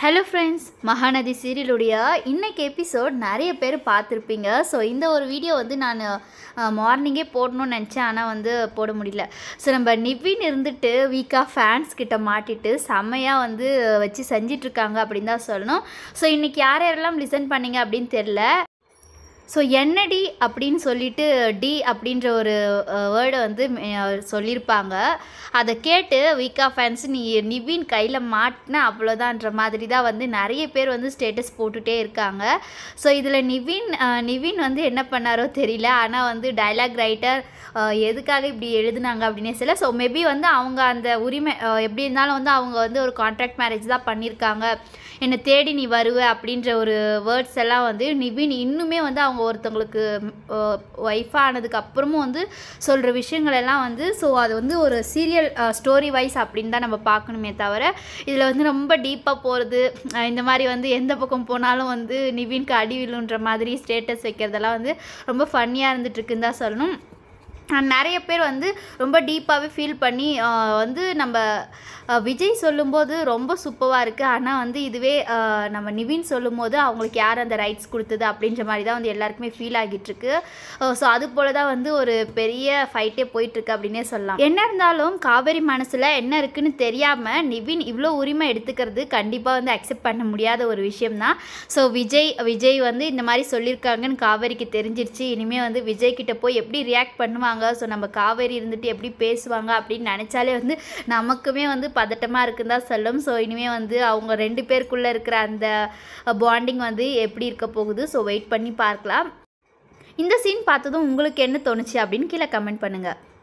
hello friends Mahanadi சீரியலுடைய இன்றைக்கி episode நிறைய பேர் பார்த்துருப்பீங்க ஸோ இந்த ஒரு வீடியோ வந்து நான் மார்னிங்கே போடணும்னு நினச்சேன் ஆனால் வந்து போட முடியல ஸோ நம்ம நிவின் இருந்துட்டு வீக்காக ஃபேன்ஸ் கிட்ட மாட்டிட்டு செம்மையாக வந்து வச்சு செஞ்சிட்ருக்காங்க அப்படின்னு தான் சொல்லணும் ஸோ இன்றைக்கி யார் யாரெல்லாம் லிசன் பண்ணிங்க அப்படின்னு தெரில ஸோ என்னடி அப்படின்னு சொல்லிட்டு டி அப்படின்ற ஒரு வேர்டை வந்து சொல்லியிருப்பாங்க அதை கேட்டு வீக்கா ஃபேன்ஸ் நீ நிவின் கையில் மாட்டின அவ்வளோதான்ற மாதிரி தான் வந்து நிறைய பேர் வந்து ஸ்டேட்டஸ் போட்டுகிட்டே இருக்காங்க ஸோ இதில் நிவின் நிவின் வந்து என்ன பண்ணாரோ தெரியல ஆனால் வந்து டைலாக் ரைட்டர் எதுக்காக இப்படி எழுதுனாங்க அப்படின்னே சொல்ல ஸோ மேபி வந்து அவங்க அந்த உரிமை எப்படி இருந்தாலும் வந்து அவங்க வந்து ஒரு கான்ட்ராக்ட் மேரேஜ் தான் பண்ணியிருக்காங்க என்னை தேடி நீ வருவ அப்படின்ற ஒரு வேர்ட்ஸ் எல்லாம் வந்து நிவின் இன்னுமே வந்து அவங்க அவங்க ஒருத்தவங்களுக்கு ஒய்ஃபாக ஆனதுக்கப்புறமும் வந்து சொல்கிற விஷயங்கள் எல்லாம் வந்து ஸோ அது வந்து ஒரு சீரியல் ஸ்டோரி வைஸ் அப்படின்னு தான் நம்ம பார்க்கணுமே தவிர இதில் வந்து ரொம்ப டீப்பாக போகிறது இந்த மாதிரி வந்து எந்த பக்கம் போனாலும் வந்து நிவின்க்கு அடி மாதிரி ஸ்டேட்டஸ் வைக்கிறதெல்லாம் வந்து ரொம்ப ஃபன்னியாக இருந்துகிட்ருக்குன்னு தான் சொல்லணும் நிறைய பேர் வந்து ரொம்ப டீப்பாகவே ஃபீல் பண்ணி வந்து நம்ம விஜய் சொல்லும்போது ரொம்ப சூப்பராக இருக்குது ஆனால் வந்து இதுவே நம்ம நிவின் சொல்லும்போது அவங்களுக்கு யார் அந்த ரைட்ஸ் கொடுத்தது அப்படின்ற மாதிரி தான் வந்து எல்லாருக்குமே ஃபீல் ஆகிட்டுருக்கு ஸோ அது போல் தான் வந்து ஒரு பெரிய ஃபைட்டே போயிட்டுருக்கு அப்படின்னே சொல்லலாம் என்ன இருந்தாலும் காவேரி மனசில் என்ன இருக்குன்னு தெரியாமல் நிவின் இவ்வளோ உரிமை எடுத்துக்கிறது கண்டிப்பாக வந்து அக்செப்ட் பண்ண முடியாத ஒரு விஷயம்தான் ஸோ விஜய் விஜய் வந்து இந்த மாதிரி சொல்லியிருக்காங்கன்னு காவேரிக்கு தெரிஞ்சிருச்சு இனிமேல் வந்து விஜய் கிட்டே போய் எப்படி ரியாக்ட் பண்ணுவாங்க இருப்பாங்க ஸோ நம்ம காவேரி இருந்துட்டு எப்படி பேசுவாங்க அப்படின்னு நினச்சாலே வந்து நமக்குமே வந்து பதட்டமாக இருக்குன்னு தான் சொல்லும் ஸோ இனிமேல் வந்து அவங்க ரெண்டு பேருக்குள்ளே இருக்கிற அந்த பாண்டிங் வந்து எப்படி இருக்க போகுது ஸோ வெயிட் பண்ணி பார்க்கலாம் இந்த சீன் பார்த்ததும் உங்களுக்கு என்ன தோணுச்சு அப்படின்னு கீழே கமெண்ட் பண்ணுங்கள்